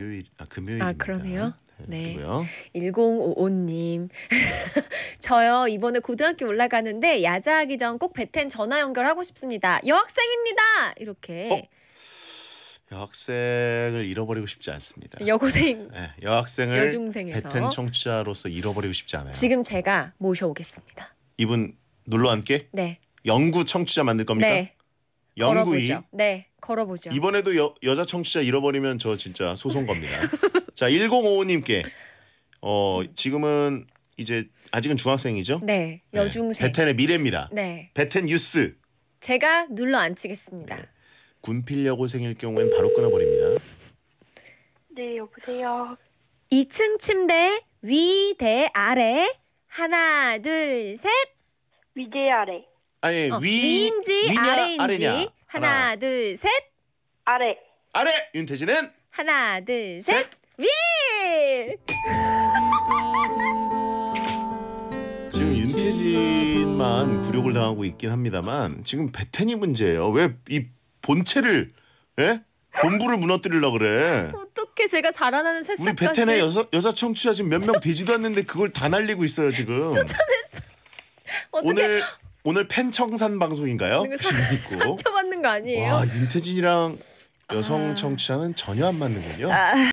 목요일 아, 아 금요일입니다. 아 그러네요. 네, 네. 그리고요. 1055님. 저요, 이번에 고등학교 올라가는데 야자하기 전 꼭 배텐 전화 연결하고 싶습니다. 여학생입니다! 이렇게. 어? 여학생을 잃어버리고 싶지 않습니다. 여고생. 네, 여학생을 여중생에서. 배텐 청취자로서 잃어버리고 싶지 않아요. 지금 제가 모셔오겠습니다. 이분 눌러 앉게? 네. 연구 청취자 만들 겁니까? 네. 연구이 걸어보죠. 네. 걸어보죠. 이번에도 여, 여자 청취자 잃어버리면 저 진짜 소송 겁니다. 자, 1055님께 어 지금은 이제 아직은 중학생이죠? 네, 네 여중생. 네, 베텐의 미래입니다. 네. 베텐 뉴스. 제가 눌러 앉히겠습니다. 네. 군필여고 생일 경우엔 바로 끊어버립니다. 네, 여보세요. 2층 침대 위대 아래 하나 둘 셋. 위대 아래. 아니 어, 위 위인지 아래인지 아래냐. 하나, 하나 둘, 셋. 아래. 아래. 윤태진은 하나, 둘, 셋. 셋. 위. 지금 윤태진만 굴욕을 당하고 있긴 합니다만 지금 베텐이 문제예요. 왜 이 본체를 예? 본부를 무너뜨리려 그래. 어떻게 제가 자라나는 새싹까지. 우리 베텐의 여자 여자 청취자 지금 몇명 되지도 않는데 그걸 다 날리고 있어요 지금. 쫓아냈어. 어떻게... 오늘 오늘 팬 청산 방송인가요? 상처받는 맞는 거 아니에요? 와 윤태진이랑 여성 아. 청취자는 전혀 안 맞는군요. 아...